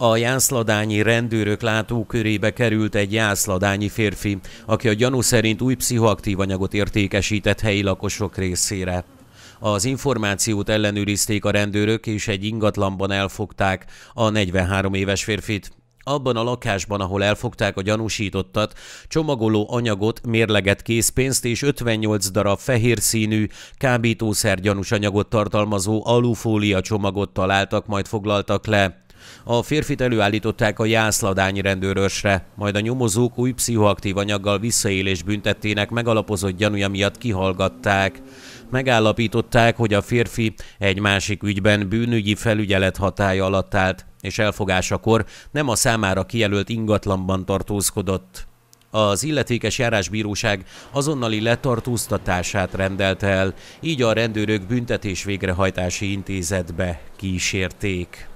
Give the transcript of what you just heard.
A jászladányi rendőrök látókörébe került egy jászladányi férfi, aki a gyanú szerint új pszichoaktív anyagot értékesített helyi lakosok részére. Az információt ellenőrizték a rendőrök, és egy ingatlanban elfogták a 43 éves férfit. Abban a lakásban, ahol elfogták a gyanúsítottat, csomagoló anyagot, mérleget készpénzt és 58 darab fehér színű, kábítószer gyanús anyagot tartalmazó alufólia csomagot találtak, majd foglaltak le. A férfit előállították a jászladányi rendőrösre, majd a nyomozók új pszichoaktív anyaggal visszaélés büntettének megalapozott gyanúja miatt kihallgatták. Megállapították, hogy a férfi egy másik ügyben bűnügyi felügyelet hatája alatt állt, és elfogásakor nem a számára kijelölt ingatlanban tartózkodott. Az illetékes járásbíróság azonnali letartóztatását rendelte el, így a rendőrök büntetés végrehajtási intézetbe kísérték.